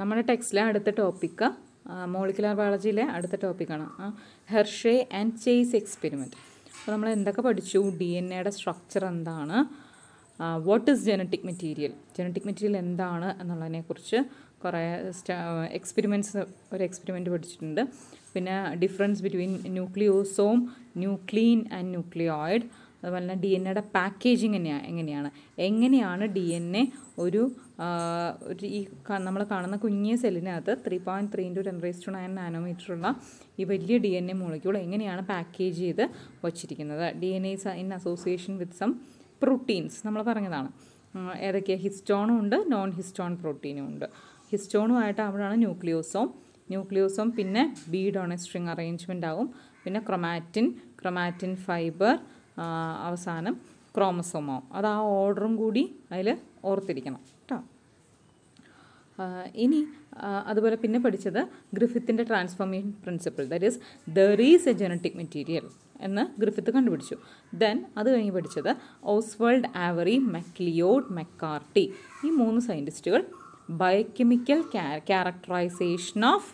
നമ്മുടെ ടെക്സ്റ്റിലെ അടുത്ത topic molecular ബയോളജിയിലെ അടുത്ത ടോപ്പിക്കാണ് ഹെർഷേ ആൻഡ് ചേസ് എക്സ്പെരിമെൻറ്റ് അപ്പോൾ നമ്മൾ എന്തൊക്കെ പഠിച്ചു ഡി എൻ എയുടെ സ്ട്രക്ചർ എന്താണ് what is genetic material genetic material എന്താണ് എന്നുള്ളതിനെക്കുറിച്ച് കുറേ എക്സ്പെരിമെൻറ്റ്സ് ഒരു എക്സ്പെരിമെൻറ്റ് പഠിച്ചിട്ടുണ്ട് പിന്നെ difference between nucleosome nuclein and nucleoid അതുപോലെ തന്നെ ഡി എൻ എയുടെ പാക്കേജിങ് എങ്ങനെയാണ് എങ്ങനെയാണ് ഡി എൻ എ ഒരു ഒരു ഈ നമ്മൾ കാണുന്ന കുഞ്ഞിയ സെല്ലിനകത്ത് three point three into ten raise to nine നാനോമീറ്ററുള്ള ഈ വലിയ ഡി എൻ എ മോളിക്യൂൾ എങ്ങനെയാണ് പാക്കേജ് ചെയ്ത് വച്ചിരിക്കുന്നത് D N S in association with some proteins നമ്മൾ പറഞ്ഞതാണ് ഏതൊക്കെയാണ് ഹിസ്റ്റോണും ഉണ്ട് നോൺ ഹിസ്റ്റോൺ പ്രോട്ടീനും ഉണ്ട് ഹിസ്റ്റോണുമായിട്ട് അവിടെയാണ് ന്യൂക്ലിയോസോം ന്യൂക്ലിയോസോം പിന്നെ bead on a string arrangement ആവും പിന്നെ ക്രൊമാറ്റിൻ ക്രൊമാറ്റിൻ ഫൈബർ അവസാനം ക്രോമസോമാവും അത് ആ ഓർഡറും കൂടി അതിൽ ഓർത്തിരിക്കണം കേട്ടോ ഇനി അതുപോലെ പിന്നെ പഠിച്ചത് ഗ്രിഫിത്തിൻ്റെ transformation principle that is there is a genetic material എന്ന് ഗ്രിഫിത്ത് കണ്ടുപിടിച്ചു ദെൻ അത് കഴിഞ്ഞ് പഠിച്ചത് ഓസ്വേൾഡ് ആവറി മക്ലിയോഡ് മെക്കാർട്ടി ഈ മൂന്ന് സയൻറ്റിസ്റ്റുകൾ biochemical characterization of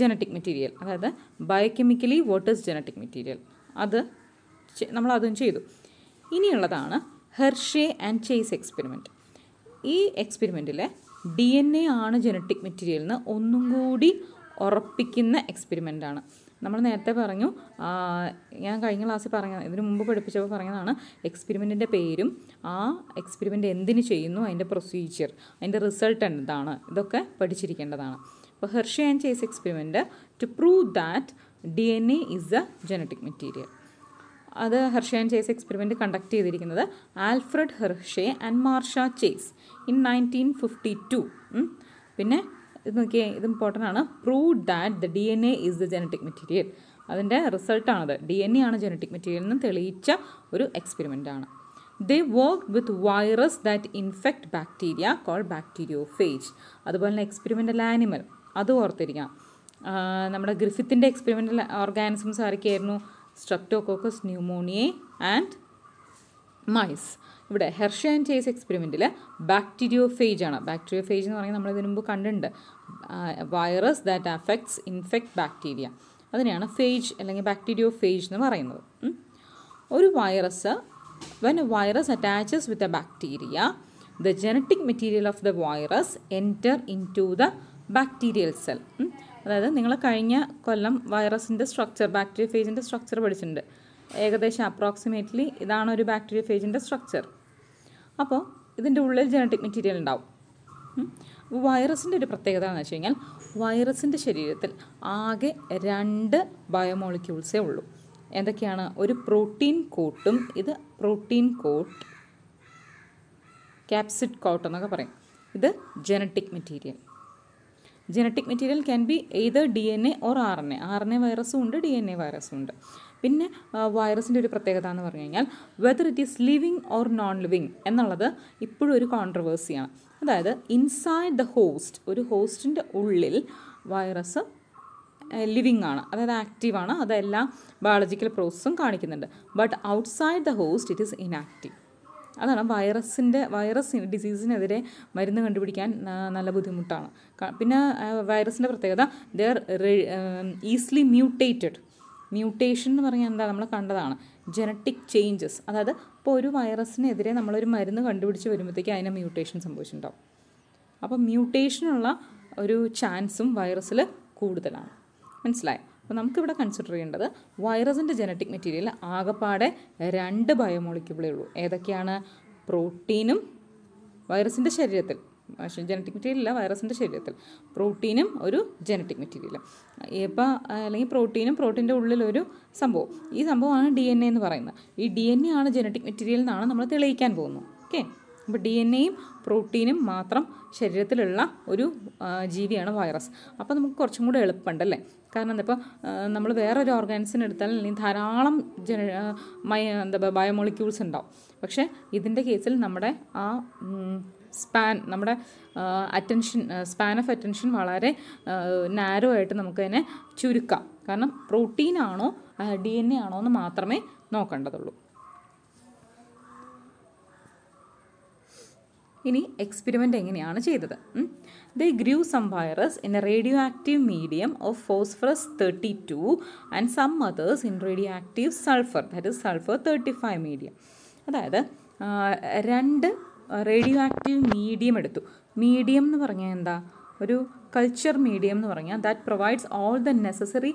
genetic material അതായത് biochemically what is genetic material അത് നമ്മൾ അതും ചെയ്തു ഇനിയുള്ളതാണ് ഹെർഷേ ആൻഡ് ചേസ് എക്സ്പെരിമെൻറ്റ് ഈ എക്സ്പെരിമെൻറ്റിൽ ഡി എൻ എ ആണ് ജനറ്റിക് മെറ്റീരിയൽ എന്ന് ഒന്നും കൂടി ഉറപ്പിക്കുന്ന എക്സ്പെരിമെൻ്റാണ് നമ്മൾ നേരത്തെ പറഞ്ഞു ഞാൻ കഴിഞ്ഞ ക്ലാസ്സിൽ പറഞ്ഞ ഇതിനു മുമ്പ് പഠിപ്പിച്ചപ്പോൾ പറഞ്ഞതാണ് എക്സ്പെരിമെൻറ്റിൻ്റെ പേരും ആ എക്സ്പെരിമെൻ്റ് എന്തിനു ചെയ്യുന്നു അതിൻ്റെ പ്രൊസീജിയർ അതിൻ്റെ റിസൾട്ട് എന്താണ് ഇതൊക്കെ പഠിച്ചിരിക്കേണ്ടതാണ് അപ്പോൾ Hershey and Chase experiment to prove that D N A is a genetic material അത് Hershey and Chase experiment conduct ചെയ്തിരിക്കുന്നത് Alfred Hershey and Martha Chase in nineteen fifty two പിന്നെ ഇത് നോക്കിയേ ഇത് ഇമ്പോർട്ടൻ്റ് ആണ് prove that the D N A is the genetic material അതിൻ്റെ റിസൾട്ടാണത് D N A ആണ് ജനറ്റിക് മെറ്റീരിയൽ എന്ന് തെളിയിച്ച ഒരു എക്സ്പെരിമെൻ്റ് ആണ് they work with virus that infect bacteria call bacteriophage അതുപോലെ തന്നെ എക്സ്പെരിമെൻ്റൽ ആനിമൽ അത് ഓർത്തിരിക്കാം നമ്മുടെ ഗ്രിഫിത്തിൻ്റെ എക്സ്പെരിമെൻ്റൽ ഓർഗാനിസംസ് ആരൊക്കെയായിരുന്നു സ്ട്രെപ്റ്റോകോക്കസ് ന്യൂമോണിയെ ആൻഡ് മൈസ് ഇവിടെ ഹെർഷ ആൻഡ് ചേസ് എക്സ്പെരിമെൻറ്റിൽ ബാക്ടീരിയോ ഫേജ് ആണ് ബാക്ടീരിയോ ഫേജ് എന്ന് പറഞ്ഞാൽ നമ്മൾ ഇതിനു മുമ്പ് കണ്ടിട്ടുണ്ട് virus that affects infect bacteria അതിനെയാണ് ഫേജ് അല്ലെങ്കിൽ ബാക്ടീരിയോ ഫേജ് എന്ന് പറയുന്നത് ഒരു virus when virus attaches with a bacteria the genetic material of the virus enter into the bacterial cell അതായത് നിങ്ങൾ കഴിഞ്ഞ കൊല്ലം വൈറസിൻ്റെ സ്ട്രക്ചർ ബാക്ടീരിയ ഫേജിൻ്റെ സ്ട്രക്ചർ പഠിച്ചിട്ടുണ്ട് ഏകദേശം അപ്രോക്സിമേറ്റ്ലി ഇതാണ് ഒരു ബാക്ടീരിയ ഫേജിൻ്റെ സ്ട്രക്ചർ അപ്പോൾ ഇതിൻ്റെ ഉള്ളിൽ ജനറ്റിക് മെറ്റീരിയൽ ഉണ്ടാവും അപ്പോൾ വൈറസിൻ്റെ ഒരു പ്രത്യേകത എന്ന് വെച്ച് കഴിഞ്ഞാൽ വൈറസിൻ്റെ ശരീരത്തിൽ ആകെ രണ്ട് ബയോമോളിക്യൂൾസേ ഉള്ളൂ എന്തൊക്കെയാണ് ഒരു പ്രോട്ടീൻ കോട്ടും ഇത് പ്രോട്ടീൻ കോട്ട് ക്യാപ്സിഡ് കോട്ട് എന്നൊക്കെ പറയും ഇത് genetic material genetic material can be either D N A or R N A R N A വൈറസും ഉണ്ട് ഡി എൻ എ വൈറസും ഉണ്ട് പിന്നെ വൈറസിൻ്റെ ഒരു പ്രത്യേകത എന്ന് പറഞ്ഞു കഴിഞ്ഞാൽ whether it is living or non living എന്നുള്ളത് ഇപ്പോഴും ഒരു കോൺട്രവേഴ്സിയാണ് അതായത് ഇൻസൈഡ് ദ ഹോസ്റ്റ് ഒരു ഹോസ്റ്റിൻ്റെ ഉള്ളിൽ വൈറസ് ലിവിങ് ആണ് അതായത് ആക്റ്റീവാണ് അതെല്ലാം ബയോളജിക്കൽ പ്രോസസ്സും കാണിക്കുന്നുണ്ട് but outside the host it is inactive അതാണ് വൈറസിൻ്റെ വൈറസ് ഡിസീസിനെതിരെ മരുന്ന് കണ്ടുപിടിക്കാൻ നല്ല ബുദ്ധിമുട്ടാണ് പിന്നെ വൈറസിൻ്റെ പ്രത്യേകത ദർ ഈസിലി മ്യൂട്ടേറ്റഡ് മ്യൂട്ടേഷൻ എന്ന് പറഞ്ഞാൽ എന്താ നമ്മൾ കണ്ടതാണ് ജനറ്റിക് ചേഞ്ചസ് അതായത് ഇപ്പോൾ ഒരു വൈറസിനെതിരെ നമ്മളൊരു മരുന്ന് കണ്ടുപിടിച്ച് വരുമ്പോഴത്തേക്ക് അതിനെ മ്യൂട്ടേഷൻ സംഭവിച്ചിട്ടുണ്ടാവും അപ്പോൾ മ്യൂട്ടേഷനുള്ള ഒരു ചാൻസും വൈറസിൽ കൂടുതലാണ് മനസ്സിലായി അപ്പോൾ നമുക്കിവിടെ കൺസിഡർ ചെയ്യേണ്ടത് വൈറസിൻ്റെ ജനറ്റിക് മെറ്റീരിയൽ ആകെപ്പാടെ രണ്ട് ബയോമോളിക്യൂബിളേ ഉള്ളൂ ഏതൊക്കെയാണ് പ്രോട്ടീനും വൈറസിൻ്റെ ശരീരത്തിൽ ജനറ്റിക് മെറ്റീരിയൽ അല്ല വൈറസിൻ്റെ ശരീരത്തിൽ പ്രോട്ടീനും ഒരു ജനറ്റിക് മെറ്റീരിയൽ ഇപ്പോൾ അല്ലെങ്കിൽ പ്രോട്ടീനും പ്രോട്ടീൻ്റെ ഉള്ളിലൊരു സംഭവം ഈ സംഭവമാണ് ഡി എൻ എ എന്ന് പറയുന്നത് ഈ ഡി എൻ എ ആണ് ജനറ്റിക് മെറ്റീരിയൽ എന്നാണ് നമ്മൾ തെളിയിക്കാൻ പോകുന്നത് ഓക്കെ അപ്പോൾ ഡി എൻ എയും പ്രോട്ടീനും മാത്രം ശരീരത്തിലുള്ള ഒരു ജീവിയാണ് വൈറസ് അപ്പോൾ നമുക്ക് കുറച്ചും കൂടെ എളുപ്പമുണ്ടല്ലേ കാരണം എന്താ നമ്മൾ വേറൊരു ഓർഗാൻസിന് എടുത്താൽ ധാരാളം ജന എന്താ പറയുക ബയോമോളിക്യൂൾസ് ഉണ്ടാവും പക്ഷേ ഇതിൻ്റെ കേസിൽ നമ്മുടെ ആ സ്പാൻ നമ്മുടെ അറ്റൻഷൻ സ്പാൻ ഓഫ് അറ്റൻഷൻ വളരെ നാരോ ആയിട്ട് നമുക്കതിനെ ചുരുക്കാം കാരണം പ്രോട്ടീനാണോ ഡി എൻ എ ആണോ എന്ന് മാത്രമേ നോക്കേണ്ടതുള്ളൂ ഇനി എക്സ്പെരിമെൻ്റ് എങ്ങനെയാണ് ചെയ്തത് they grew some virus in a radioactive medium of phosphorus thirty two and some others in radioactive sulphur that is sulphur thirty five medium അതായത് രണ്ട് റേഡിയോ ആക്റ്റീവ് മീഡിയം എടുത്തു medium എന്ന് പറഞ്ഞാൽ എന്താ ഒരു culture medium എന്ന് പറഞ്ഞാൽ that provides all the necessary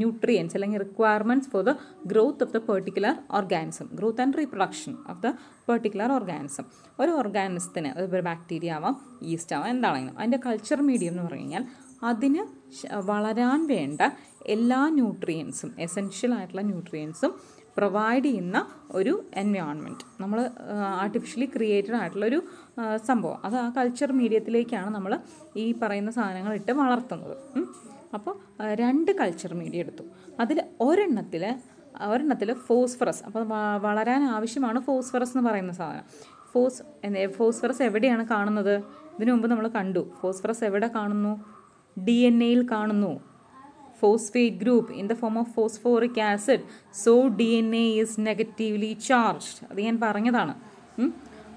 nutrients അല്ലെങ്കിൽ requirements for the growth of the particular organism growth and reproduction of the particular organism ഒരു ഓർഗാനിസത്തിന് ഒരു ബാക്ടീരിയ ആവാം ഈസ്റ്റ് ആവാം എന്താണെങ്കിലും അതിൻ്റെ കൾച്ചർ മീഡിയം എന്ന് പറഞ്ഞു കഴിഞ്ഞാൽ അതിന് വളരാൻ വേണ്ട എല്ലാ ന്യൂട്രിയൻസും എസെൻഷ്യൽ ആയിട്ടുള്ള ന്യൂട്രിയൻസും പ്രൊവൈഡ് ചെയ്യുന്ന ഒരു എൻവയോൺമെൻറ്റ് നമ്മൾ ആർട്ടിഫിഷ്യലി ക്രിയേറ്റഡ് ആയിട്ടുള്ളൊരു സംഭവം അത് ആ കൾച്ചർ മീഡിയത്തിലേക്കാണ് നമ്മൾ ഈ പറയുന്ന സാധനങ്ങൾ ഇട്ട് വളർത്തുന്നത് അപ്പോൾ രണ്ട് കൾച്ചർ മീഡിയ എടുത്തു അതിൽ ഒരെണ്ണത്തിൽ ഒരെണ്ണത്തിൽ ഫോസ്ഫറസ് അപ്പോൾ വളരാൻ ആവശ്യമാണ് ഫോസ്ഫറസ് എന്ന് പറയുന്ന സാധനം ഫോസ് ഫോസ്ഫറസ് എവിടെയാണ് കാണുന്നത് ഇതിനു മുമ്പ് നമ്മൾ കണ്ടു ഫോസ്ഫറസ് എവിടെ കാണുന്നു ഡി എൻ എയിൽ കാണുന്നു phosphate group in the form of phosphoric acid so DNA is negatively charged അത് ഞാൻ പറഞ്ഞതാണ്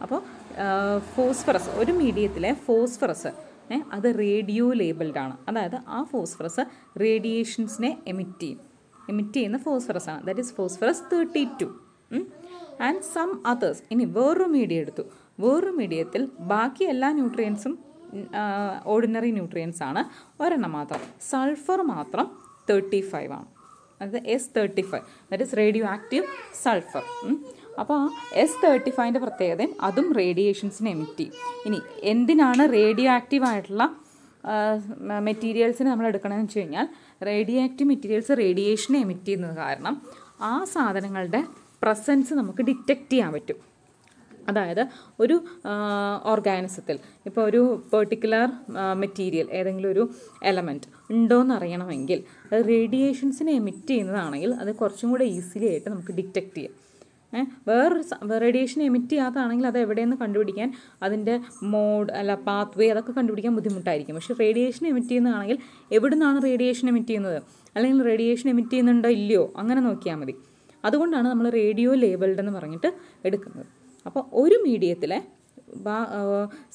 അപ്പോൾ ഫോസ്ഫറസ് ഒരു മീഡിയത്തിലെ ഫോസ്ഫറസ് അത് റേഡിയോ ലേബിൾഡ് ആണ് അതായത് ആ ഫോസ്ഫറസ് റേഡിയേഷൻസിനെ എമിറ്റ് ചെയ്യും എമിറ്റ് ചെയ്യുന്ന ഫോസ്ഫറസ് ആണ് that is phosphorus thirty two and some others ഇനി വേറൊരു മീഡിയ എടുത്തു വേറൊരു മീഡിയത്തിൽ ബാക്കി എല്ലാ ന്യൂട്രിയൻസും ഓർഡിനറി ന്യൂട്രിയൻസ് ആണ് ഒരെണ്ണം മാത്രം സൾഫർ മാത്രം തേർട്ടി ഫൈവ് ആണ് അതായത് S thirty five that is radioactive sulphur അപ്പോൾ എസ് തേർട്ടി ഫൈവിൻ്റെ പ്രത്യേകതയും അതും റേഡിയേഷൻസിനെ എമിറ്റ് ചെയ്യും ഇനി എന്തിനാണ് റേഡിയോ ആക്റ്റീവ് ആയിട്ടുള്ള മെറ്റീരിയൽസിന് നമ്മൾ എടുക്കണമെന്ന് വെച്ച് കഴിഞ്ഞാൽ റേഡിയോ ആക്റ്റീവ് മെറ്റീരിയൽസ് റേഡിയേഷനെ എമിറ്റ് ചെയ്യുന്നത് കാരണം ആ സാധനങ്ങളുടെ പ്രസൻസ് നമുക്ക് ഡിറ്റക്റ്റ് ചെയ്യാൻ പറ്റും അതായത് ഒരു ഓർഗാനിസത്തിൽ ഇപ്പോൾ ഒരു പെർട്ടിക്കുലർ മെറ്റീരിയൽ ഏതെങ്കിലും ഒരു എലമെൻറ്റ് ഉണ്ടോയെന്ന് അറിയണമെങ്കിൽ അത് റേഡിയേഷൻസിനെ എമിറ്റ് ചെയ്യുന്നതാണെങ്കിൽ അത് കുറച്ചും കൂടെ ഈസിലി ആയിട്ട് നമുക്ക് ഡിറ്റക്റ്റ് ചെയ്യാം വേറൊരു റേഡിയേഷൻ എമിറ്റ് ചെയ്യാത്തതാണെങ്കിൽ അത് എവിടെയെന്ന് കണ്ടുപിടിക്കാൻ അതിൻ്റെ മോഡ് അല്ല പാത്ത് വേ അതൊക്കെ കണ്ടുപിടിക്കാൻ ബുദ്ധിമുട്ടായിരിക്കും പക്ഷേ റേഡിയേഷൻ എമിറ്റ് ചെയ്യുന്നതാണെങ്കിൽ എവിടെ നിന്നാണ് റേഡിയേഷൻ എമിറ്റ് ചെയ്യുന്നത് അല്ലെങ്കിൽ റേഡിയേഷൻ എമിറ്റ് ചെയ്യുന്നുണ്ടോ ഇല്ലയോ അങ്ങനെ നോക്കിയാൽ മതി അതുകൊണ്ടാണ് നമ്മൾ റേഡിയോ ലേബിൾഡ് എന്ന് പറഞ്ഞിട്ട് എടുക്കുന്നത് അപ്പോൾ ഒരു മീഡിയത്തിലെ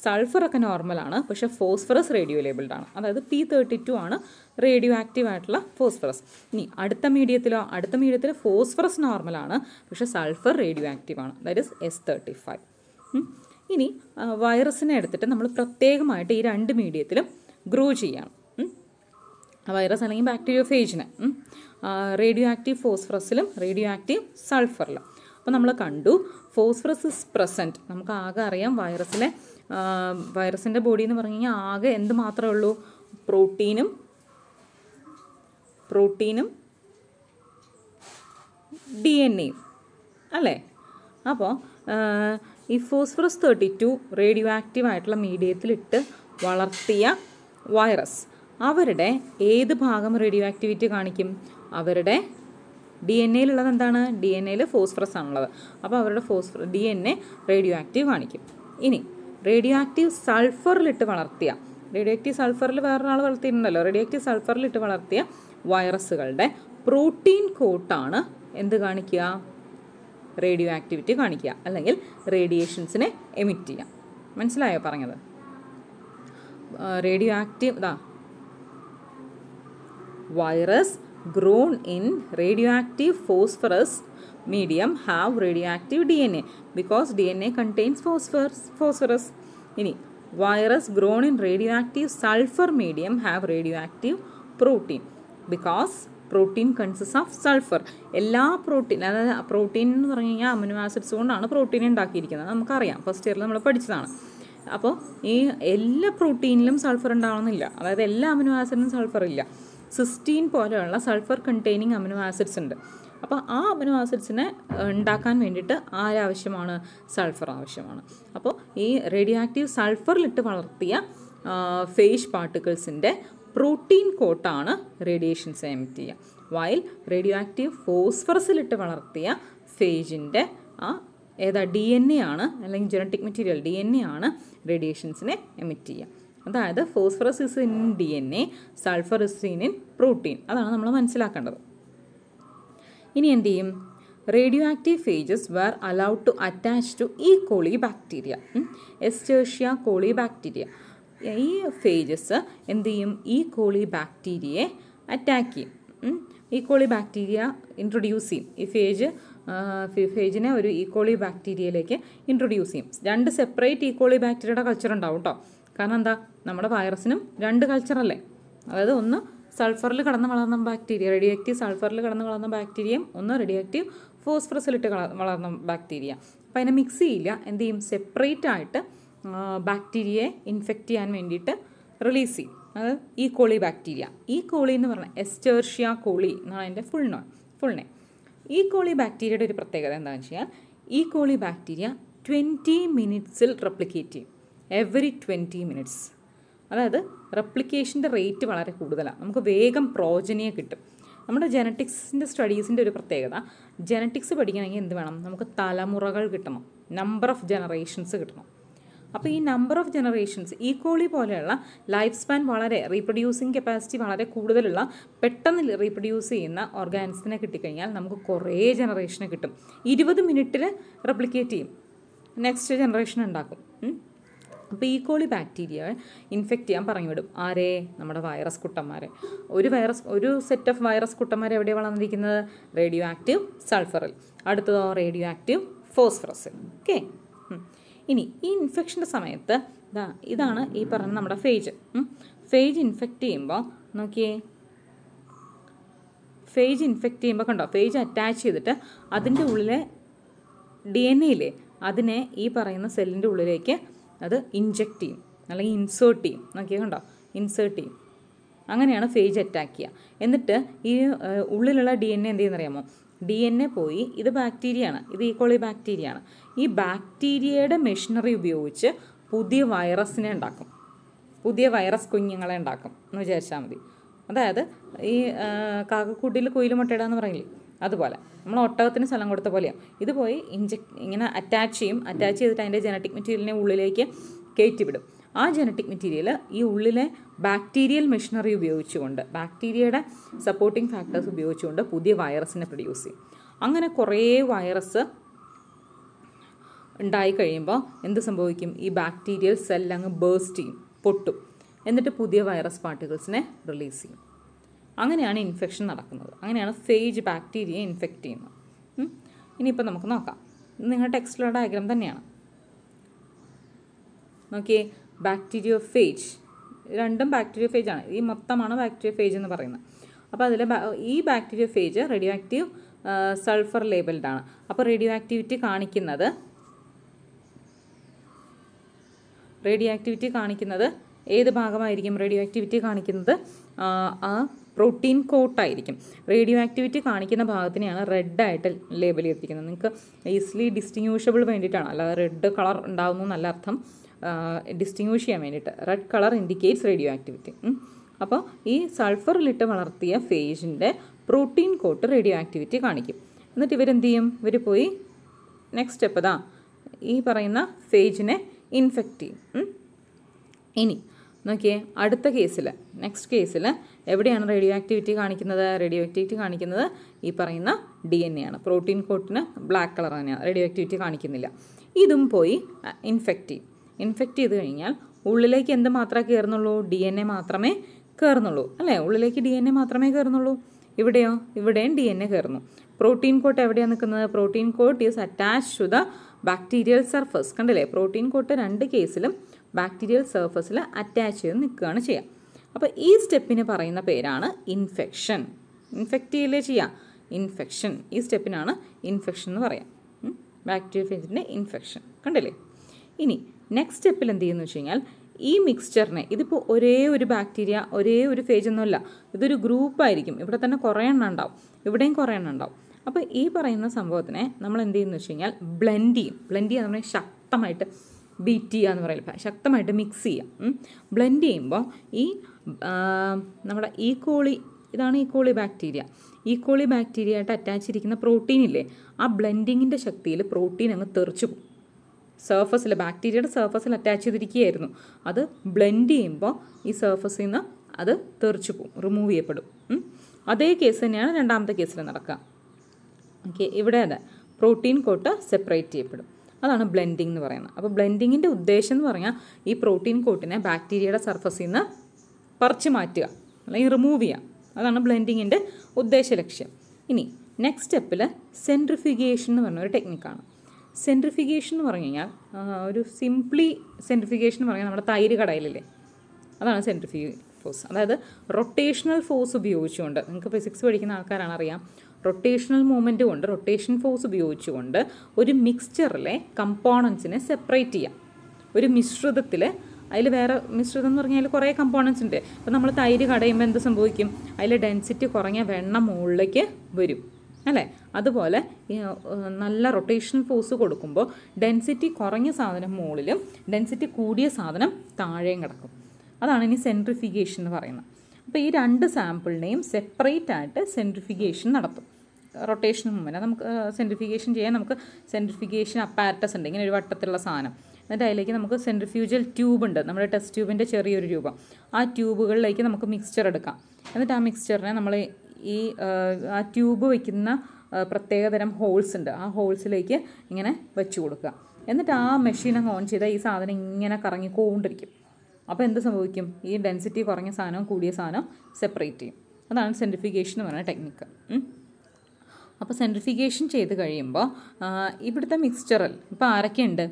സൾഫറൊക്കെ നോർമലാണ് പക്ഷേ ഫോസ്ഫറസ് റേഡിയോ ലേബിൾഡാണ് അതായത് പി തേർട്ടി ടു ആണ് റേഡിയോ ആക്റ്റീവ് ആയിട്ടുള്ള ഫോസ്ഫറസ് ഇനി അടുത്ത മീഡിയത്തിലോ അടുത്ത മീഡിയത്തിൽ ഫോസ്ഫറസ് നോർമലാണ് പക്ഷേ സൾഫർ റേഡിയോ ആക്റ്റീവ് ആണ് that is S thirty five ഇനി വൈറസിനെ എടുത്തിട്ട് നമ്മൾ പ്രത്യേകമായിട്ട് ഈ രണ്ട് മീഡിയത്തിലും ഗ്രോ ചെയ്യണം വൈറസ് അല്ലെങ്കിൽ ബാക്ടീരിയോ ഫേജിനെ റേഡിയോ ആക്റ്റീവ് ഫോസ്ഫറസിലും റേഡിയോ ആക്റ്റീവ് സൾഫറിലും അപ്പോൾ നമ്മൾ കണ്ടു ഫോസ്ഫറസ് ഇസ് പ്രസൻറ്റ് നമുക്ക് ആകെ അറിയാം വൈറസിലെ വൈറസിൻ്റെ ബോഡി എന്ന് പറഞ്ഞു കഴിഞ്ഞാൽ ആകെ എന്ത് മാത്രമേ ഉള്ളൂ പ്രോട്ടീനും പ്രോട്ടീനും ഡി എൻ എയും അല്ലേ അപ്പോൾ ഈ phosphorus thirty two radioactive ആയിട്ടുള്ള മീഡിയത്തിലിട്ട് വളർത്തിയ വൈറസ് അവരുടെ ഏത് ഭാഗം റേഡിയോ ആക്ടിവിറ്റി കാണിക്കും അവരുടെ ഡി എൻ എയിലുള്ളത് എന്താണ് ഡി എൻ എയിൽ ഫോസ്ഫറസ് ആണുള്ളത് അപ്പോൾ അവരുടെ ഫോസ്ഫറ D N A radioactive കാണിക്കും ഇനി റേഡിയോ ആക്റ്റീവ് സൾഫറിലിട്ട് വളർത്തിയ റേഡിയോ ആക്റ്റീവ് സൾഫറിൽ വേറൊരാൾ വളർത്തിയിട്ടുണ്ടല്ലോ റേഡിയോ ആക്റ്റീവ് സൾഫറിലിട്ട് വളർത്തിയ വൈറസുകളുടെ പ്രോട്ടീൻ കോട്ടാണ് എന്ത് കാണിക്കുക റേഡിയോ ആക്ടിവിറ്റി കാണിക്കുക അല്ലെങ്കിൽ റേഡിയേഷൻസിനെ എമിറ്റ് ചെയ്യുക മനസ്സിലായോ പറഞ്ഞത് റേഡിയോ ആക്റ്റീവ് ഇതാ virus grown in radioactive phosphorus grown in radioactive phosphorus medium have radioactive DNA because DNA contains phosphorus. Phosphorus ഇനി virus grown in radioactive sulphur medium have radioactive protein because protein consist of sulphur എല്ലാ protein അതായത് protein എന്ന് പറഞ്ഞു കഴിഞ്ഞാൽ amino acids കൊണ്ടാണ് protein ഉണ്ടാക്കിയിരിക്കുന്നത് നമുക്കറിയാം first ഇയറിൽ നമ്മൾ പഠിച്ചതാണ് അപ്പോൾ ഈ എല്ലാ പ്രോട്ടീനിലും സൾഫർ ഉണ്ടാവണമെന്നില്ല അതായത് എല്ലാ അമിനോ ആസിഡിനും സൾഫർ ഇല്ല സിസ്റ്റീൻ പോലെയുള്ള സൾഫർ കണ്ടെയ്നിങ് അമിനോ ആസിഡ്സ് ഉണ്ട് അപ്പോൾ ആ അമിനോ ആസിഡ്സിനെ ഉണ്ടാക്കാൻ വേണ്ടിയിട്ട് ആരാവശ്യമാണ് സൾഫർ ആവശ്യമാണ് അപ്പോൾ ഈ റേഡിയോ ആക്റ്റീവ് സൾഫറിലിട്ട് വളർത്തിയ ഫേഷ് പാർട്ടിക്കിൾസിൻ്റെ പ്രോട്ടീൻ കോട്ടാണ് റേഡിയേഷൻസ് എമിറ്റ് ചെയ്യുക വയൽ റേഡിയോ ആക്റ്റീവ് ഫോസ്ഫറസിലിട്ട് വളർത്തിയ ഫേജിൻ്റെ ആ ഏതാ ഡി എൻ എ ആണ് അല്ലെങ്കിൽ genetic material D N A ആണ് റേഡിയേഷൻസിനെ എമിറ്റ് ചെയ്യുക അതായത് phosphorus is in D N A sulphur is in in protein അതാണ് നമ്മൾ മനസ്സിലാക്കേണ്ടത് ഇനി എന്ത് ചെയ്യും radioactive phages were allowed to attach to E coli bacteria Escherichia coli bacteria ഈ ഫേജസ് എന്ത് ചെയ്യും ഈ കോളി ബാക്ടീരിയയെ അറ്റാക്ക് ചെയ്യും കോളി ബാക്ടീരിയ ഇൻട്രൊഡ്യൂസ് ചെയ്യും ഈ ഫേജ് ഫേജിനെ ഒരു കോളി ബാക്ടീരിയയിലേക്ക് ഇൻട്രൊഡ്യൂസ് ചെയ്യും രണ്ട് സെപ്പറേറ്റ് കോളി ബാക്ടീരിയയുടെ കൾച്ചർ ഉണ്ടാവും കേട്ടോ കാരണം എന്താ നമ്മുടെ വൈറസിനും രണ്ട് കൾച്ചറല്ലേ അതായത് ഒന്ന് സൾഫറിൽ കടന്ന് വളർന്ന ബാക്ടീരിയ റേഡിയോക്റ്റീവ് സൾഫറിൽ കടന്ന് വളർന്ന ബാക്ടീരിയയും ഒന്ന് റേഡിയോക്റ്റീവ് ഫോസ്ഫറസിലിട്ട് വളർന്ന ബാക്ടീരിയ അപ്പോൾ അതിനെ മിക്സ് ചെയ്യില്ല എന്ത് ചെയ്യും സെപ്പറേറ്റ് ആയിട്ട് ബാക്ടീരിയയെ ഇൻഫെക്റ്റ് ചെയ്യാൻ വേണ്ടിയിട്ട് റിലീസ് ചെയ്യും അത് ഈ കോളി ബാക്ടീരിയ ഈ കോളി എന്ന് പറഞ്ഞാൽ എസ്റ്റേർഷ്യ കോളി എന്നാണ് അതിൻ്റെ ഫുൾ നോ ഫുൾ നെയിം ഈ കോളി ബാക്ടീരിയയുടെ ഒരു പ്രത്യേകത എന്താണെന്ന് വെച്ചാൽ ഈ കോളി ബാക്ടീരിയ ട്വൻറ്റി മിനിറ്റ്സിൽ റെപ്ലിക്കേറ്റ് ചെയ്യും എവറി ട്വൻറ്റി മിനിറ്റ്സ് അതായത് റെപ്ലിക്കേഷൻ്റെ റേറ്റ് വളരെ കൂടുതലാണ് നമുക്ക് വേഗം പ്രോജനിയെ കിട്ടും നമ്മുടെ ജനറ്റിക്സിൻ്റെ സ്റ്റഡീസിൻ്റെ ഒരു പ്രത്യേകത ജനറ്റിക്സ് പഠിക്കണമെങ്കിൽ എന്ത് വേണം നമുക്ക് തലമുറകൾ കിട്ടണം നമ്പർ ഓഫ് ജനറേഷൻസ് കിട്ടണം അപ്പോൾ ഈ നമ്പർ ഓഫ് ജനറേഷൻസ് ഈക്വളി പോലെയുള്ള ലൈഫ് സ്പാൻ വളരെ റീപ്രൊഡ്യൂസിങ് കപ്പാസിറ്റി വളരെ കൂടുതലുള്ള പെട്ടെന്ന് റീപ്രൊഡ്യൂസ് ചെയ്യുന്ന ഓർഗാനിക്സിനെ കിട്ടിക്കഴിഞ്ഞാൽ നമുക്ക് കുറേ ജനറേഷനെ കിട്ടും ഇരുപത് മിനിറ്റിൽ റെപ്ലിക്കേറ്റ് ചെയ്യും നെക്സ്റ്റ് ജനറേഷൻ ഉണ്ടാക്കും അപ്പോൾ ഈ കോളി ബാക്ടീരിയ ഇൻഫെക്റ്റ് ചെയ്യാൻ പറഞ്ഞു വിടും ആരെ നമ്മുടെ വൈറസ് കുട്ടന്മാരെ ഒരു വൈറസ് ഒരു സെറ്റ് ഓഫ് വൈറസ് കുട്ടന്മാർ എവിടെയാണ് വളർന്നിരിക്കുന്നത് റേഡിയോ ആക്റ്റീവ് സൾഫറിൽ അടുത്തതോ റേഡിയോ ആക്റ്റീവ് ഫോസ്ഫറസിൽ ഓക്കെ ഇനി ഈ ഇൻഫെക്ഷൻ്റെ സമയത്ത് ഇതാ ഇതാണ് ഈ പറഞ്ഞ നമ്മുടെ ഫേജ് ഫേജ് ഇൻഫെക്റ്റ് ചെയ്യുമ്പോൾ നോക്കിയേ ഫേജ് ഇൻഫെക്റ്റ് ചെയ്യുമ്പോൾ കണ്ടോ ഫേജ് അറ്റാച്ച് ചെയ്തിട്ട് അതിൻ്റെ ഉള്ളിലെ ഡി എൻ എയിലെ അതിനെ ഈ പറയുന്ന സെല്ലിൻ്റെ ഉള്ളിലേക്ക് അത് ഇൻജെക്റ്റ് ചെയ്യും അല്ലെങ്കിൽ ഇൻസേർട്ട് ചെയ്യും നോക്കിയാൽ കണ്ടോ ഇൻസേർട്ട് ചെയ്യും അങ്ങനെയാണ് ഫേജ് അറ്റാക്ക് ചെയ്യുക എന്നിട്ട് ഈ ഉള്ളിലുള്ള ഡി എൻ എ എന്ത് ചെയ്യുന്നറിയാമോ ഡി എൻ എ പോയി ഇത് ബാക്ടീരിയ ആണ് ഇത് ഈക്കോളി e. ബാക്ടീരിയ ആണ് ഈ ബാക്ടീരിയയുടെ മെഷീനറി ഉപയോഗിച്ച് പുതിയ വൈറസിനെ ഉണ്ടാക്കും പുതിയ വൈറസ് കുഞ്ഞുങ്ങളെ ഉണ്ടാക്കും എന്ന് വിചാരിച്ചാൽ മതി അതായത് ഈ കാക്കക്കൂട്ടിൽ കുയിൽ മുട്ടയിടുക എന്ന് പറയില്ലേ അതുപോലെ നമ്മൾ ഒട്ടകത്തിന് സ്ഥലം കൊടുത്ത പോലെയാണ് ഇത് പോയി ഇഞ്ചക് ഇങ്ങനെ അറ്റാച്ച് ചെയ്യും അറ്റാച്ച് ചെയ്തിട്ട് അതിൻ്റെ ജനറ്റിക് മെറ്റീരിയലിനെ ഉള്ളിലേക്ക് കയറ്റിവിടും ആ ജനറ്റിക് മെറ്റീരിയൽ ഈ ഉള്ളിലെ ബാക്ടീരിയൽ മെഷീനറി ഉപയോഗിച്ചുകൊണ്ട് ബാക്ടീരിയയുടെ സപ്പോർട്ടിംഗ് ഫാക്ടേഴ്സ് ഉപയോഗിച്ചുകൊണ്ട് പുതിയ വൈറസിനെ പ്രൊഡ്യൂസ് ചെയ്യും അങ്ങനെ കുറേ വൈറസ് ഉണ്ടായി കഴിയുമ്പോൾ എന്ത് സംഭവിക്കും ഈ ബാക്ടീരിയൽ സെൽ അങ്ങ് ബേസ്റ്റ് ചെയ്യും പൊട്ടും എന്നിട്ട് പുതിയ വൈറസ് പാർട്ടിക്കിൾസിനെ റിലീസ് ചെയ്യും അങ്ങനെയാണ് ഇൻഫെക്ഷൻ നടക്കുന്നത് അങ്ങനെയാണ് ഫേജ് ബാക്ടീരിയ ഇൻഫെക്റ്റ് ചെയ്യുന്നത് ഇനിയിപ്പോൾ നമുക്ക് നോക്കാം നിങ്ങളുടെ ടെക്സ്റ്റിലെ ഡയഗ്രാം തന്നെയാണ് നോക്കിയേ ബാക്ടീരിയോ ഫേജ് രണ്ടും ബാക്ടീരിയോ ഫേജ് ആണ് ഈ മൊത്തമാണ് ബാക്ടീരിയോ ഫേജ് എന്ന് പറയുന്നത് അപ്പോൾ അതിൽ ഈ bacteriophage radioactive sulphur labelled ആണ് അപ്പോൾ റേഡിയോ ആക്ടിവിറ്റി കാണിക്കുന്നത് റേഡിയോ ആക്ടിവിറ്റി കാണിക്കുന്നത് ഏത് ഭാഗമായിരിക്കും റേഡിയോ ആക്ടിവിറ്റി കാണിക്കുന്നത് ആ പ്രോട്ടീൻ കോട്ടായിരിക്കും റേഡിയോ ആക്ടിവിറ്റി കാണിക്കുന്ന ഭാഗത്തിനെയാണ് റെഡായിട്ട് ലേബൽ ചെയ്തിരിക്കുന്നത് നിങ്ങൾക്ക് ഈസിലി ഡിസ്റ്റിങ്യൂഷബിൾ വേണ്ടിയിട്ടാണ് അല്ലാതെ റെഡ് കളർ ഉണ്ടാകുന്നു എന്നല്ല അർത്ഥം ഡിസ്റ്റിങ്യൂഷ് ചെയ്യാൻ വേണ്ടിയിട്ട് red colour indicates radioactivity അപ്പോൾ ഈ സൾഫറിലിട്ട് വളർത്തിയ ഫേജിൻ്റെ പ്രോട്ടീൻ കോട്ട് റേഡിയോ ആക്ടിവിറ്റി കാണിക്കും എന്നിട്ട് ഇവരെന്ത് ചെയ്യും ഇവർ പോയി നെക്സ്റ്റ് സ്റ്റെപ്പ് ഇതാ ഈ പറയുന്ന ഫേജിനെ ഇൻഫെക്റ്റ് ചെയ്യും ഇനി നോക്കിയേ അടുത്ത കേസിൽ നെക്സ്റ്റ് കേസിൽ എവിടെയാണ് റേഡിയോ ആക്ടിവിറ്റി കാണിക്കുന്നത് റേഡിയോ ആക്ടിവിറ്റി കാണിക്കുന്നത് ഈ പറയുന്ന ഡി എൻ എ ആണ് പ്രോട്ടീൻ കോട്ടിന് ബ്ലാക്ക് കളർ തന്നെയാണ് റേഡിയോ ആക്ടിവിറ്റി കാണിക്കുന്നില്ല ഇതും പോയി ഇൻഫെക്റ്റ് ചെയ്യും ഇൻഫെക്റ്റ് ചെയ്ത് കഴിഞ്ഞാൽ ഉള്ളിലേക്ക് എന്ത് മാത്രമേ കയറുന്നുള്ളൂ ഡി എൻ എ മാത്രമേ കയറുന്നുള്ളൂ അല്ലേ ഉള്ളിലേക്ക് ഡി എൻ എ മാത്രമേ കയറുന്നുള്ളൂ ഇവിടെയോ ഇവിടെയും ഡി എൻ എ കയറുന്നു പ്രോട്ടീൻ കോട്ട് എവിടെയാണ് നിൽക്കുന്നത് protein coat is attach to the bacterial surface കണ്ടില്ലേ പ്രോട്ടീൻ കോട്ട് രണ്ട് കേസിലും ബാക്ടീരിയൽ സർഫസിൽ അറ്റാച്ച് ചെയ്ത് നിൽക്കുകയാണ് ചെയ്യുക അപ്പോൾ ഈ സ്റ്റെപ്പിന് പറയുന്ന പേരാണ് ഇൻഫെക്ഷൻ ഇൻഫെക്റ്റ് ചെയ്യലേ ചെയ്യുക ഇൻഫെക്ഷൻ ഈ സ്റ്റെപ്പിനാണ് ഇൻഫെക്ഷൻ എന്ന് പറയാം ബാക്ടീരിയ ഫേജിൻ്റെ ഇൻഫെക്ഷൻ കണ്ടില്ലേ ഇനി നെക്സ്റ്റ് സ്റ്റെപ്പിൽ എന്ത് ചെയ്യുന്നു വെച്ച് കഴിഞ്ഞാൽ ഈ മിക്സ്ചറിനെ ഇതിപ്പോൾ ഒരേ ഒരു ബാക്ടീരിയ ഒരേ ഒരു ഫേജ് ഒന്നുമല്ല ഇതൊരു ഗ്രൂപ്പായിരിക്കും ഇവിടെ തന്നെ കുറേ എണ്ണം ഉണ്ടാവും ഇവിടെയും കുറേ എണ്ണം ഉണ്ടാവും അപ്പോൾ ഈ പറയുന്ന സംഭവത്തിനെ നമ്മൾ എന്ത് ചെയ്യുന്നു വെച്ച് കഴിഞ്ഞാൽ ബ്ലെൻഡ് ചെയ്യും ബ്ലെൻഡ് ചെയ്യാൻ നമ്മൾ ശക്തമായിട്ട് ബീറ്റ് ചെയ്യുക എന്ന് പറയുന്നത് ശക്തമായിട്ട് മിക്സ് ചെയ്യുക ബ്ലെൻഡ് ചെയ്യുമ്പോൾ ഈ നമ്മുടെ ഈക്കോളി e. ഇതാണ് ഈക്കോളി ബാക്ടീരിയ ഈക്കോളി ബാക്ടീരിയ ആയിട്ട് അറ്റാച്ച് ഇരിക്കുന്ന പ്രോട്ടീൻ ഇല്ലേ ആ ബ്ലെൻഡിങ്ങിൻ്റെ ശക്തിയിൽ പ്രോട്ടീൻ അങ്ങ് തെറിച്ചു പോകും സർഫസിൽ ബാക്ടീരിയയുടെ സർഫസിൽ അറ്റാച്ച് ചെയ്തിരിക്കുകയായിരുന്നു അത് ബ്ലെൻഡ് ചെയ്യുമ്പോൾ ഈ സർഫസിൽ നിന്ന് അത് തെറിച്ചു പോകും റിമൂവ് ചെയ്യപ്പെടും അതേ കേസ് തന്നെയാണ് രണ്ടാമത്തെ കേസിൽ നടക്കുക ഓക്കെ ഇവിടെ അതെ പ്രോട്ടീൻ കോട്ട് സെപ്പറേറ്റ് ചെയ്യപ്പെടും അതാണ് ബ്ലെൻഡിങ് എന്ന് പറയുന്നത് അപ്പോൾ ബ്ലെൻഡിങ്ങിൻ്റെ ഉദ്ദേശം എന്ന് പറഞ്ഞാൽ ഈ പ്രോട്ടീൻ കോട്ടിനെ ബാക്ടീരിയയുടെ സർഫസിൽ നിന്ന് പറിച്ചു മാറ്റുക അല്ലെങ്കിൽ റിമൂവ് ചെയ്യുക അതാണ് ബ്ലെൻഡിങ്ങിൻ്റെ ഉദ്ദേശ ലക്ഷ്യം ഇനി നെക്സ്റ്റ് സ്റ്റെപ്പിൽ സെൻട്രിഫിഗേഷൻ എന്ന് പറഞ്ഞ ഒരു ടെക്നിക്കാണ് സെൻട്രിഫിഗേഷൻ എന്ന് പറഞ്ഞു കഴിഞ്ഞാൽ ഒരു സിംപ്ലി സെൻട്രിഫിക്കേഷൻ എന്ന് പറഞ്ഞാൽ നമ്മുടെ തൈര് കടയിലല്ലേ അതാണ് സെൻട്രിഫ്യൂ ഫോഴ്സ് അതായത് റൊട്ടേഷണൽ ഫോഴ്സ് ഉപയോഗിച്ചുകൊണ്ട് നിങ്ങൾക്ക് ഫിസിക്സ് പഠിക്കുന്ന ആൾക്കാരാണ് അറിയാം റൊട്ടേഷണൽ മൂവ്മെൻറ്റ് കൊണ്ട് റൊട്ടേഷൻ ഫോഴ്സ് ഉപയോഗിച്ചുകൊണ്ട് ഒരു മിക്സ്ചറിലെ കമ്പോണൻസിനെ സെപ്പറേറ്റ് ചെയ്യാം ഒരു മിശ്രിതത്തിൽ അതിൽ വേറെ മിശ്രിതം എന്ന് പറഞ്ഞാൽ കുറേ കമ്പോണൻസ് ഉണ്ട് അപ്പോൾ നമ്മൾ തൈര് കടയുമ്പോൾ എന്ത് സംഭവിക്കും അതിൽ ഡെൻസിറ്റി കുറഞ്ഞ വെണ്ണം മുകളിലേക്ക് വരും അല്ലേ അതുപോലെ നല്ല റൊട്ടേഷൻ ഫോഴ്സ് കൊടുക്കുമ്പോൾ ഡെൻസിറ്റി കുറഞ്ഞ സാധനം മുകളിലും ഡെൻസിറ്റി കൂടിയ സാധനം താഴെയും കിടക്കും അതാണ് ഇനി സെൻട്രിഫിക്കേഷൻ എന്ന് പറയുന്നത് അപ്പോൾ ഈ രണ്ട് സാമ്പിളിനെയും സെപ്പറേറ്റ് ആയിട്ട് സെൻട്രിഫിക്കേഷൻ നടത്തും റൊട്ടേഷൻ മൂവ്മെൻറ്റ് നമുക്ക് സെൻട്രിഫിക്കേഷൻ ചെയ്യാൻ നമുക്ക് സെൻട്രിഫിക്കേഷൻ അപ്പാരറ്റസ് ഉണ്ട് ഇങ്ങനെ ഒരു വട്ടത്തിലുള്ള സാധനം എന്നിട്ട് അതിലേക്ക് നമുക്ക് സെൻട്രിഫ്യൂജൽ ട്യൂബ് ഉണ്ട് നമ്മുടെ ടെസ്റ്റ് ട്യൂബിൻ്റെ ചെറിയൊരു രൂപം ആ ട്യൂബുകളിലേക്ക് നമുക്ക് മിക്സ്ചർ എടുക്കാം എന്നിട്ട് ആ മിക്സ്ചറിനെ നമ്മൾ ഈ ആ ട്യൂബ് വയ്ക്കുന്ന പ്രത്യേകതരം ഹോൾസ് ഉണ്ട് ആ ഹോൾസിലേക്ക് ഇങ്ങനെ വെച്ച് കൊടുക്കുക എന്നിട്ട് ആ മെഷീൻ അങ്ങ് ഓൺ ചെയ്താൽ ഈ സാധനം ഇങ്ങനെ കറങ്ങി കൊണ്ടിരിക്കും അപ്പോൾ എന്ത് സംഭവിക്കും ഈ ഡെൻസിറ്റി കുറഞ്ഞ സാധനവും കൂടിയ സാധനം സെപ്പറേറ്റ് ചെയ്യും അതാണ് സെൻട്രിഫിക്കേഷൻ എന്ന് പറയുന്ന ടെക്നിക്ക് അപ്പോൾ സെൻട്രിഫിക്കേഷൻ ചെയ്ത് കഴിയുമ്പോൾ ഇവിടുത്തെ മിക്സ്ചറിൽ ഇപ്പോൾ ആരൊക്കെയുണ്ട്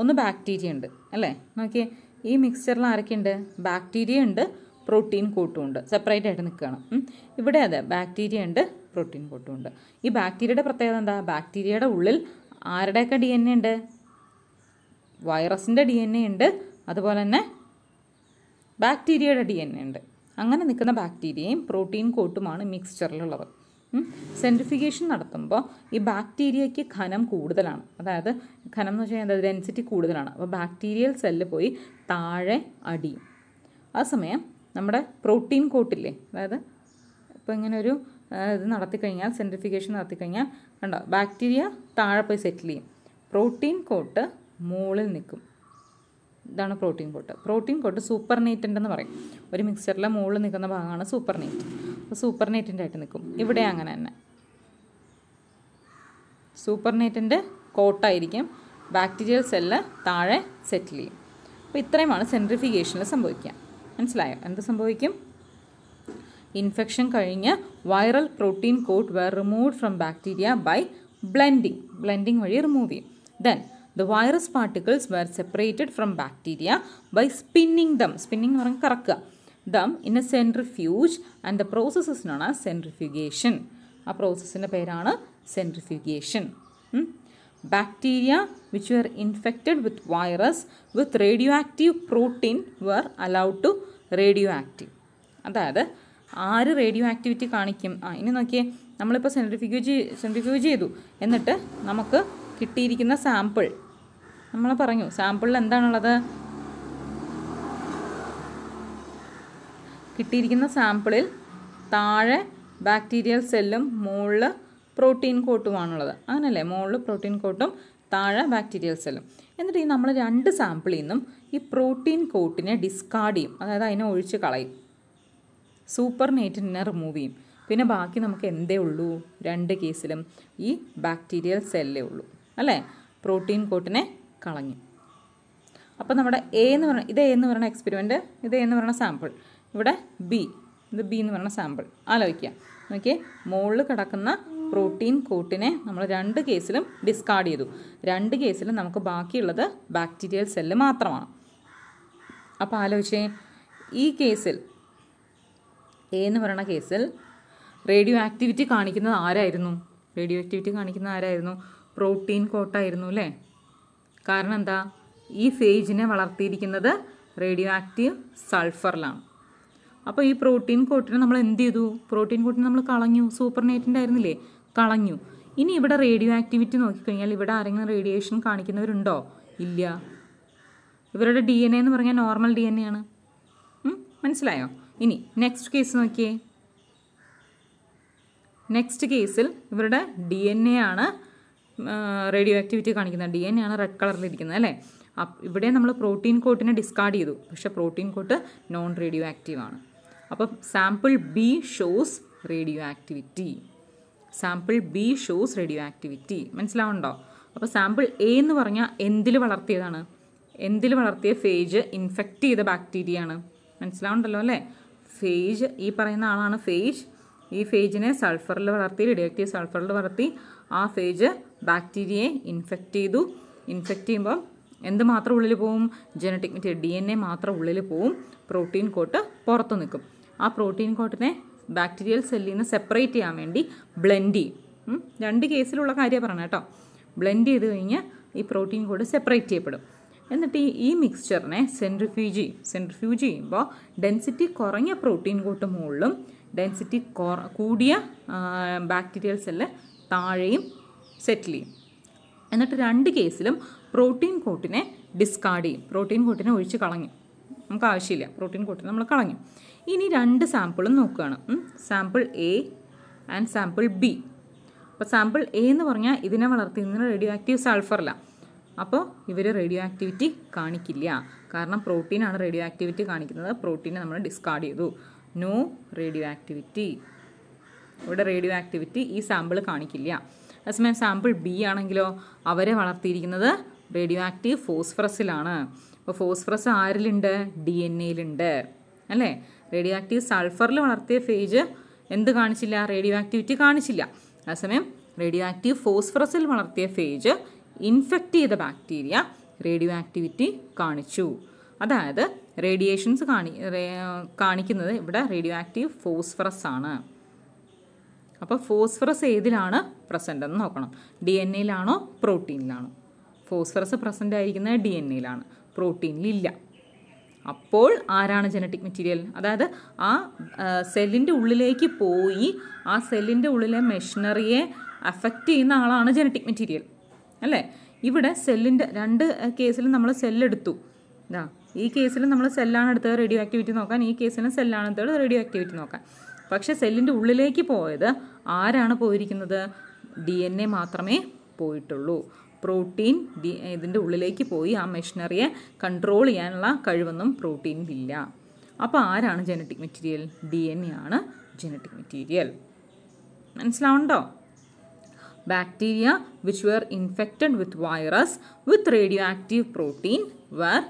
ഒന്ന് ബാക്ടീരിയ ഉണ്ട് അല്ലേ നോക്കിയേ ഈ മിക്സ്ചറിൽ ആരൊക്കെയുണ്ട് ബാക്ടീരിയ ഉണ്ട് പ്രോട്ടീൻ കൂട്ടുമുണ്ട് സെപ്പറേറ്റ് ആയിട്ട് നിൽക്കുകയാണ് ഇവിടെ അതെ ബാക്ടീരിയ ഉണ്ട് പ്രോട്ടീൻ കൂട്ടുമുണ്ട് ഈ ബാക്ടീരിയയുടെ പ്രത്യേകത എന്താ ബാക്ടീരിയയുടെ ഉള്ളിൽ ആരുടെയൊക്കെ ഡി എൻ എ ഉണ്ട് വൈറസിൻ്റെ ഡി എൻ എ ഉണ്ട് അതുപോലെ തന്നെ ബാക്ടീരിയയുടെ ഡി എൻ എ ഉണ്ട് അങ്ങനെ നിൽക്കുന്ന ബാക്ടീരിയയും പ്രോട്ടീൻ കോട്ടുമാണ് മിക്സ്ചറിലുള്ളത് സെൻട്രിഫിക്കേഷൻ നടത്തുമ്പോൾ ഈ ബാക്ടീരിയയ്ക്ക് ഖനം കൂടുതലാണ് അതായത് ഖനം എന്ന് വെച്ചാൽ എന്താ ഡെൻസിറ്റി കൂടുതലാണ് അപ്പോൾ ബാക്ടീരിയൽ സെല്ല് പോയി താഴെ അടിയും ആ സമയം നമ്മുടെ പ്രോട്ടീൻ കോട്ടില്ലേ അതായത് ഇപ്പോൾ ഇങ്ങനെ ഒരു ഇത് നടത്തിക്കഴിഞ്ഞാൽ സെൻട്രിഫിക്കേഷൻ നടത്തിക്കഴിഞ്ഞാൽ കണ്ടോ ബാക്ടീരിയ താഴെ പോയി സെറ്റിൽ ചെയ്യും പ്രോട്ടീൻ കോട്ട് മുകളിൽ നിൽക്കും ഇതാണ് protein coat protein coat supernatant എന്ന് പറയും ഒരു മിക്സറിലെ മുകളിൽ നിൽക്കുന്ന ഭാഗമാണ് സൂപ്പർനേറ്റ് സൂപ്പർ നെറ്റിൻ്റെ ആയിട്ട് നിൽക്കും ഇവിടെ അങ്ങനെ തന്നെ സൂപ്പർ നെറ്റിൻ്റെ കോട്ടായിരിക്കും ബാക്ടീരിയൽ സെല്ല് താഴെ സെറ്റിൽ ചെയ്യും അപ്പോൾ ഇത്രയുമാണ് സെൻട്രിഫിക്കേഷനിൽ സംഭവിക്കുക മനസ്സിലായോ എന്ത് സംഭവിക്കും ഇൻഫെക്ഷൻ കഴിഞ്ഞ് viral protein coat were remove from bacteria by blending blending വഴി റിമൂവ് ചെയ്യും then the virus particles were separated from bacteria by spinning them spinning എന്ന് പറഞ്ഞാൽ കറക്കുക them in a centrifuge and the process is known as centrifugation ആ പ്രോസസ്സിൻ്റെ പേരാണ് centrifugation bacteria which were infected with virus with radioactive protein were allowed to radioactive അതായത് ആര് radio radioactivity കാണിക്കും ആ ഇനി നോക്കിയേ നമ്മളിപ്പോൾ സെൻട്രിഫ്യൂജ് സെൻട്രിഫ്യൂജ് ചെയ്തു എന്നിട്ട് നമുക്ക് കിട്ടിയിരിക്കുന്ന സാമ്പിൾ നമ്മൾ പറഞ്ഞു സാമ്പിളിൽ എന്താണുള്ളത് കിട്ടിയിരിക്കുന്ന സാമ്പിളിൽ താഴെ ബാക്ടീരിയൽ സെല്ലും മുകളിൽ പ്രോട്ടീൻ കോട്ടുമാണുള്ളത് അങ്ങനല്ലേ മുകളിൽ പ്രോട്ടീൻ കോട്ടും താഴെ ബാക്ടീരിയൽ സെല്ലും എന്നിട്ട് ഈ നമ്മൾ രണ്ട് സാമ്പിളിൽ നിന്നും ഈ പ്രോട്ടീൻ കോട്ടിനെ ഡിസ്കാർഡ് ചെയ്യും അതായത് അതിനെ ഒഴിച്ച് കളയും സൂപ്പർ നേറ്റിനെ റിമൂവ് ചെയ്യും പിന്നെ ബാക്കി നമുക്ക് എന്തേ ഉള്ളൂ രണ്ട് കേസിലും ഈ ബാക്ടീരിയൽ സെല്ലേ ഉള്ളൂ അല്ലേ പ്രോട്ടീൻ കോട്ടിനെ കളഞ്ഞു അപ്പോൾ നമ്മുടെ എ എന്ന് പറഞ്ഞ ഇത് എന്ന് പറയുന്ന എക്സ്പെരിമെൻറ്റ് ഇത് എന്ന് പറയുന്ന സാമ്പിൾ ഇവിടെ ബി ഇത് ബി എന്ന് പറയുന്ന സാമ്പിൾ ആലോചിക്കുക നോക്കിയേ മുകളിൽ കിടക്കുന്ന പ്രോട്ടീൻ കൂട്ടിനെ നമ്മൾ രണ്ട് കേസിലും ഡിസ്കാർഡ് ചെയ്തു രണ്ട് കേസിലും നമുക്ക് ബാക്കിയുള്ളത് ബാക്ടീരിയൽ സെല്ല് മാത്രമാണ് അപ്പോൾ ആലോചിച്ചേ ഈ കേസിൽ എ എന്ന് പറയുന്ന കേസിൽ റേഡിയോ ആക്ടിവിറ്റി കാണിക്കുന്നത് ആരായിരുന്നു റേഡിയോ ആക്ടിവിറ്റി കാണിക്കുന്നത് ആരായിരുന്നു പ്രോട്ടീൻ കോട്ടായിരുന്നു അല്ലേ കാരണം എന്താ ഈ ഫേജിനെ വളർത്തിയിരിക്കുന്നത് റേഡിയോ ആക്റ്റീവ് സൾഫറിലാണ് അപ്പോൾ ഈ പ്രോട്ടീൻ കോട്ടിനെ നമ്മൾ എന്ത് ചെയ്തു പ്രോട്ടീൻ കോട്ടിനെ നമ്മൾ കളഞ്ഞു സൂപ്പർനേറ്റിൻ്റെ ആയിരുന്നില്ലേ കളഞ്ഞു ഇനി ഇവിടെ റേഡിയോ ആക്ടിവിറ്റി നോക്കിക്കഴിഞ്ഞാൽ ഇവിടെ ആരെങ്കിലും റേഡിയേഷൻ കാണിക്കുന്നവരുണ്ടോ ഇല്ല ഇവരുടെ ഡി എൻ എ എന്ന് പറഞ്ഞാൽ നോർമൽ ഡി എൻ എ ആണ് മനസ്സിലായോ ഇനി നെക്സ്റ്റ് കേസ് നോക്കിയേ നെക്സ്റ്റ് കേസിൽ ഇവരുടെ ഡി എൻ എ ആണ് റേഡിയോ ആക്ടിവിറ്റി കാണിക്കുന്നത് ഡി എൻ എ ആണ് റെഡ് കളറിലിരിക്കുന്നത് അല്ലേ ഇവിടെ നമ്മൾ പ്രോട്ടീൻ കോട്ടിനെ ഡിസ്കാർഡ് ചെയ്തു പക്ഷേ protein coat non radioactive ആണ് അപ്പം sample B shows radioactivity sample B shows radioactivity മനസ്സിലാവുണ്ടോ അപ്പോൾ സാമ്പിൾ എ എന്ന് പറഞ്ഞാൽ എന്തിൽ വളർത്തിയതാണ് എന്തിൽ വളർത്തിയ ഫേജ് ഇൻഫെക്റ്റ് ചെയ്ത ബാക്ടീരിയ ആണ് മനസ്സിലാവുണ്ടല്ലോ അല്ലേ ഫേജ് ഈ പറയുന്ന ആളാണ് ഫേജ് ഈ ഫേജിനെ സൾഫറിൽ വളർത്തി റേഡിയോക്റ്റീവ് സൾഫറിൽ വളർത്തി ആ ഫേജ് ബാക്ടീരിയയെ ഇൻഫെക്റ്റ് ചെയ്തു ഇൻഫെക്റ്റ് ചെയ്യുമ്പോൾ എന്ത് മാത്രം ഉള്ളിൽ പോവും genetic material D N A മാത്രം ഉള്ളിൽ പോവും പ്രോട്ടീൻ കോട്ട് പുറത്ത് നിൽക്കും ആ പ്രോട്ടീൻ കോട്ടിനെ ബാക്ടീരിയൽ സെല്ലിൽ നിന്ന് സെപ്പറേറ്റ് ചെയ്യാൻ വേണ്ടി ബ്ലെൻഡ് ചെയ്യും രണ്ട് കേസിലുള്ള കാര്യം പറഞ്ഞു കേട്ടോ ബ്ലെൻഡ് ചെയ്ത് കഴിഞ്ഞാൽ ഈ പ്രോട്ടീൻ കോഡ് സെപ്പറേറ്റ് ചെയ്യപ്പെടും എന്നിട്ട് ഈ ഈ മിക്സ്ചറിനെ സെൻട്രിഫ്യൂജി സെൻട്രിഫ്യൂജ് ചെയ്യുമ്പോൾ ഡെൻസിറ്റി കുറഞ്ഞ പ്രോട്ടീൻ കോട്ട് മുകളിലും ഡെൻസിറ്റി കൂടിയ ബാക്ടീരിയൽ സെല്ല് താഴെയും സെറ്റിൽ ചെയ്യും എന്നിട്ട് രണ്ട് കേസിലും പ്രോട്ടീൻ കോട്ടിനെ ഡിസ്കാർഡ് ചെയ്യും പ്രോട്ടീൻ കോട്ടിനെ ഒഴിച്ച് കളഞ്ഞു നമുക്ക് ആവശ്യമില്ല പ്രോട്ടീൻ കോട്ടിനെ നമ്മൾ കളഞ്ഞു ഇനി രണ്ട് സാമ്പിളും നോക്കുകയാണ് sample A and sample B അപ്പോൾ സാമ്പിൾ എ എന്ന് പറഞ്ഞാൽ ഇതിനെ വളർത്തുന്നതിന് റേഡിയോ ആക്റ്റീവ് സൾഫറില്ല അപ്പോൾ ഇവർ റേഡിയോ ആക്ടിവിറ്റി കാണിക്കില്ല കാരണം പ്രോട്ടീനാണ് റേഡിയോ ആക്ടിവിറ്റി കാണിക്കുന്നത് പ്രോട്ടീനെ നമ്മൾ ഡിസ്കാർഡ് ചെയ്തു നോ റേഡിയോ ആക്ടിവിറ്റി ഇവിടെ റേഡിയോ ആക്ടിവിറ്റി ഈ സാമ്പിൾ കാണിക്കില്ല അതേസമയം സാമ്പിൾ ബി ആണെങ്കിലോ അവരെ വളർത്തിയിരിക്കുന്നത് റേഡിയോ ആക്റ്റീവ് ഫോസ്ഫറസിലാണ് അപ്പോൾ ഫോസ്ഫറസ് ആരിലുണ്ട് ഡി എൻ എയിലുണ്ട് അല്ലേ റേഡിയോ ആക്റ്റീവ് സൾഫറിൽ വളർത്തിയ ഫേജ് എന്ത് കാണിച്ചില്ല റേഡിയോ ആക്ടിവിറ്റി കാണിച്ചില്ല അതേസമയം റേഡിയോ ആക്റ്റീവ് ഫോസ്ഫറസിൽ വളർത്തിയ ഫേജ് ഇൻഫെക്റ്റ് ചെയ്ത ബാക്ടീരിയ റേഡിയോ ആക്ടിവിറ്റി കാണിച്ചു അതായത് റേഡിയേഷൻസ് കാണി കാണിക്കുന്നത് ഇവിടെ റേഡിയോ ആക്റ്റീവ് ഫോസ്ഫറസ് ആണ് അപ്പോൾ ഫോസ്ഫറസ് ഏതിലാണ് പ്രസൻ്റ് എന്ന് നോക്കണം ഡി എൻ എയിലാണോ പ്രോട്ടീനിലാണോ ഫോസ്ഫറസ് പ്രസൻ്റ് ആയിരിക്കുന്നത് ഡി എൻ എയിലാണ് പ്രോട്ടീനിലില്ല അപ്പോൾ ആരാണ് ജനറ്റിക് മെറ്റീരിയൽ അതായത് ആ സെല്ലിൻ്റെ ഉള്ളിലേക്ക് പോയി ആ സെല്ലിൻ്റെ ഉള്ളിലെ മെഷീനറിയെ അഫക്റ്റ് ചെയ്യുന്ന ആളാണ് ജനറ്റിക് മെറ്റീരിയൽ അല്ലേ ഇവിടെ സെല്ലിൻ്റെ രണ്ട് കേസിലും നമ്മൾ സെല്ലെടുത്തു ആ ഈ കേസിൽ നമ്മൾ സെല്ലാണ് എടുത്തത് റേഡിയോ ആക്ടിവിറ്റി നോക്കാൻ ഈ കേസിലും സെല്ലാണ് എടുത്തത് റേഡിയോ ആക്ടിവിറ്റി നോക്കാൻ പക്ഷേ സെല്ലിൻ്റെ ഉള്ളിലേക്ക് പോയത് ആരാണ് പോയിരിക്കുന്നത് ഡി മാത്രമേ പോയിട്ടുള്ളൂ പ്രോട്ടീൻ ഇതിൻ്റെ ഉള്ളിലേക്ക് പോയി ആ മെഷീനറിയെ കൺട്രോൾ ചെയ്യാനുള്ള കഴിവൊന്നും പ്രോട്ടീനിലില്ല അപ്പോൾ ആരാണ് genetic material D N A ആണ് ജനറ്റിക് മെറ്റീരിയൽ മനസ്സിലാവുണ്ടോ bacteria which were infected with virus with radioactive protein were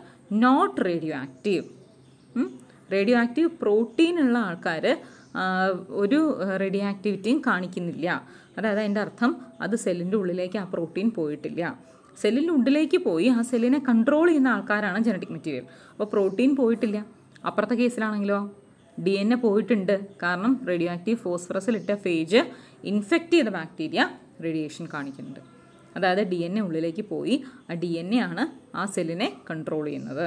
not radioactive radioactive പ്രോട്ടീനുള്ള ആൾക്കാർ ഒരു റേഡിയോ ആക്ടിവിറ്റിയും കാണിക്കുന്നില്ല അതായത് അതിൻ്റെ അർത്ഥം അത് സെല്ലിൻ്റെ ഉള്ളിലേക്ക് ആ പ്രോട്ടീൻ പോയിട്ടില്ല സെല്ലിൻ്റെ ഉള്ളിലേക്ക് പോയി ആ സെല്ലിനെ കൺട്രോൾ ചെയ്യുന്ന ആൾക്കാരാണ് ജനറ്റിക് മെറ്റീരിയൽ അപ്പോൾ പ്രോട്ടീൻ പോയിട്ടില്ല അപ്പുറത്തെ കേസിലാണെങ്കിലോ ഡി എൻ എ പോയിട്ടുണ്ട് കാരണം റേഡിയോ ആക്റ്റീവ് ഫോസ്ഫറസിലിട്ട ഫേജ് ഇൻഫെക്റ്റ് ചെയ്ത ബാക്ടീരിയ റേഡിയേഷൻ കാണിക്കുന്നുണ്ട് അതായത് ഡി എൻ എ ഉള്ളിലേക്ക് പോയി ആ ഡി എൻ എ ആണ് ആ സെല്ലിനെ കൺട്രോൾ ചെയ്യുന്നത്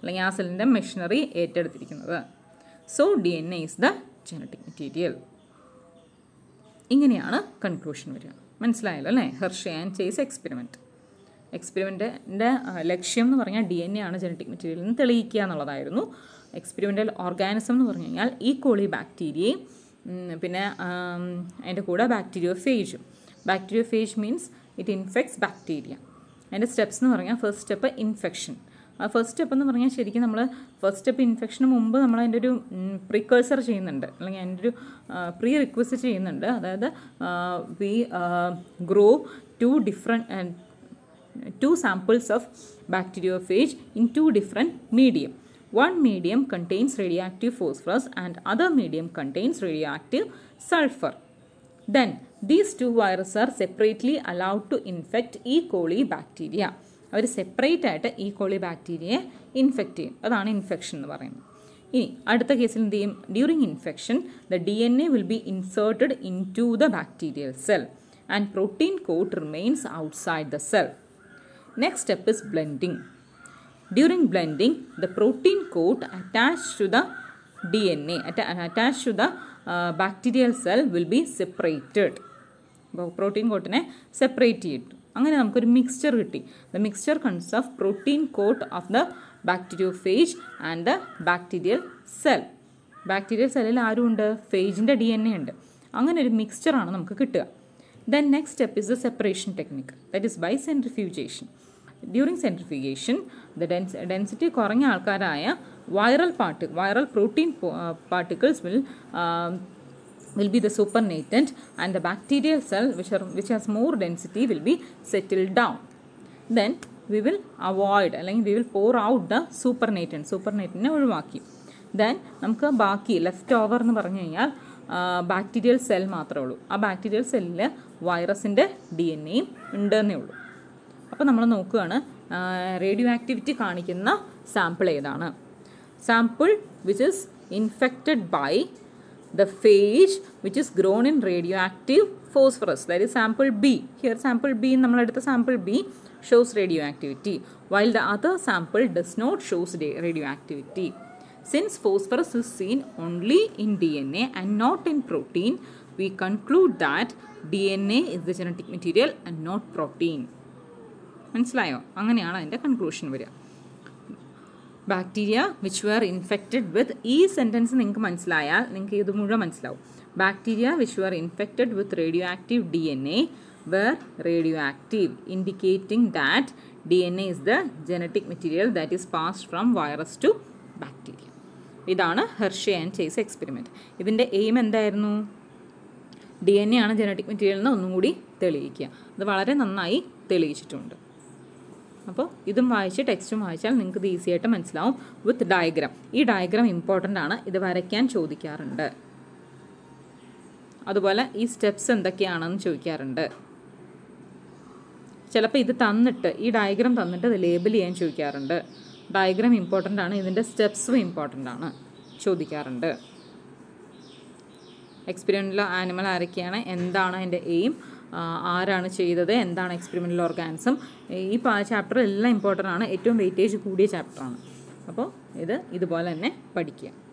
അല്ലെങ്കിൽ ആ സെല്ലിൻ്റെ മെഷീനറി ഏറ്റെടുത്തിരിക്കുന്നത് so D N A is the genetic material ഇങ്ങനെയാണ് കൺക്ലൂഷൻ വരിക മനസ്സിലായല്ലോ അല്ലേ ഹെർഷ ആൻഡ് ചേസ് എക്സ്പെരിമെൻറ്റ് എക്സ്പെരിമെൻറ്റിൻ്റെ ലക്ഷ്യം എന്ന് പറഞ്ഞാൽ ഡി എൻ എ ആണ് ജനറ്റിക് മെറ്റീരിയൽ നിന്ന് തെളിയിക്കുക എന്നുള്ളതായിരുന്നു എക്സ്പെരിമെൻ്റൽ ഓർഗാനിസം എന്ന് പറഞ്ഞു കഴിഞ്ഞാൽ ഈ കോളി ബാക്ടീരിയയും പിന്നെ അതിൻ്റെ കൂടെ ബാക്ടീരിയോ ഫേജും bacteriophage means it infects bacteria അതിൻ്റെ സ്റ്റെപ്സ് എന്ന് പറഞ്ഞാൽ first step infection first step എന്ന് പറഞ്ഞാൽ ശരിക്കും നമ്മൾ ഫസ്റ്റ് സ്റ്റെപ്പ് ഇൻഫെക്ഷന് മുമ്പ് നമ്മൾ അതിൻ്റെ ഒരു പ്രിക്കേഴ്സർ ചെയ്യുന്നുണ്ട് അല്ലെങ്കിൽ അതിൻ്റെ ഒരു പ്രീ റിക്വസ്റ്റ് ചെയ്യുന്നുണ്ട് അതായത് we grow two different two samples of bacteriophage in two different medium one medium contains active phosphorus and other medium contains active sulphur then these two virus are separately allowed to infect E coli bacteria our separate ആയിട്ട് ഈ കോളി ബാക്ടീരിയയെ infect ചെയ്യും അതാണ് infection എന്ന് പറയുന്നത് ഇനി അടുത്ത കേസിൽ എന്ത് ചെയ്യും during infection the D N A will be inserted into the bacterial cell and protein coat remains outside the cell next step is blending during blending the protein coat attach to the D N A attach to the bacterial cell will be separated അപ്പോൾ protein കോട്ടിനെ separate ചെയ്തിട്ടു അങ്ങനെ നമുക്കൊരു mixture കിട്ടി the mixture consists of protein coat of the bacteriophage and the bacterial cell bacterial സെല്ലിൽ ആരുമുണ്ട് ഫേജിൻ്റെ D N A ഉണ്ട് അങ്ങനെ ഒരു മിക്സ്ചറാണ് നമുക്ക് കിട്ടുക then next step is the separation technique that is by centrifugation during centrifugation the dense density കുറഞ്ഞ ആൾക്കാരായ viral party viral protein particles will will be the supernatant and the bacterial cell which, are, which has more density will be settled down. Then we will avoid അല്ലെങ്കിൽ we will pour out the supernatant. സൂപ്പർനേറ്റൻറ്റിനെ ഒഴിവാക്കി then നമുക്ക് ബാക്കി left over എന്ന് പറഞ്ഞു കഴിഞ്ഞാൽ bacterial cell മാത്രമേ ഉള്ളൂ ആ ബാക്ടീരിയൽ സെല്ലിൽ വൈറസിൻ്റെ ഡി എൻ എയും ഉണ്ടെന്നേ ഉള്ളൂ അപ്പോൾ നമ്മൾ നോക്കുകയാണ് റേഡിയോ ആക്ടിവിറ്റി കാണിക്കുന്ന സാമ്പിൾ ഏതാണ് sample which is infected by the phage which is grown in radioactive phosphorus that is sample B. Here sample B നമ്മളെടുത്ത sample B shows radioactivity while the other sample does not shows radioactivity. Since phosphorus is seen only in DNA and not in protein, we conclude that DNA is the genetic material and not protein. മനസ്സിലായോ അങ്ങനെയാണ് അതിൻ്റെ conclusion വരിക bacteria which were infected with ഈ sentence നിങ്ങൾക്ക് മനസ്സിലായാൽ നിങ്ങൾക്ക് ഇത് മുഴുവൻ മനസ്സിലാവും bacteria which were infected with radioactive D N A were radioactive indicating that D N A is the genetic material that is pass from virus to bacteria ഇതാണ് Hershey and Chase experiment ഇതിൻ്റെ aim എന്തായിരുന്നു D N A ആണ് genetic material എന്ന് ഒന്നും കൂടി തെളിയിക്കുക അത് വളരെ നന്നായി തെളിയിച്ചിട്ടുണ്ട് അപ്പോൾ ഇതും വായിച്ച് ടെക്സ്റ്റും വായിച്ചാൽ നിങ്ങൾക്ക് ഇത് ഈസി ആയിട്ട് മനസ്സിലാവും വിത്ത് ഡയഗ്രാം ഈ ഡയഗ്രാം ഇമ്പോർട്ടൻ്റ് ആണ് ഇത് വരയ്ക്കാൻ ചോദിക്കാറുണ്ട് അതുപോലെ ഈ സ്റ്റെപ്സ് എന്തൊക്കെയാണെന്ന് ചോദിക്കാറുണ്ട് ചിലപ്പോൾ ഇത് തന്നിട്ട് ഈ ഡയഗ്രാം തന്നിട്ട് ഇത് ലേബിൾ ചെയ്യാൻ ചോദിക്കാറുണ്ട് ഡയഗ്രാം ഇമ്പോർട്ടൻ്റ് ആണ് ഇതിൻ്റെ സ്റ്റെപ്സും ഇമ്പോർട്ടൻ്റ് ആണ് ചോദിക്കാറുണ്ട് എക്സ്പീരിയൻ്റിലോ ആനിമൽ ആരൊക്കെയാണ് എന്താണ് അതിൻ്റെ എയിം ആരാണ് ചെയ്തത് എന്താണ് എക്സ്പെരിമെൻ്റൽ ഓർഗാനിസം ഈ ചാപ്റ്റർ എല്ലാം ഇമ്പോർട്ടൻ്റ് ആണ് ഏറ്റവും വെയിറ്റേജ് കൂടിയ ചാപ്റ്ററാണ് അപ്പോൾ ഇത് ഇതുപോലെ തന്നെ പഠിക്കുക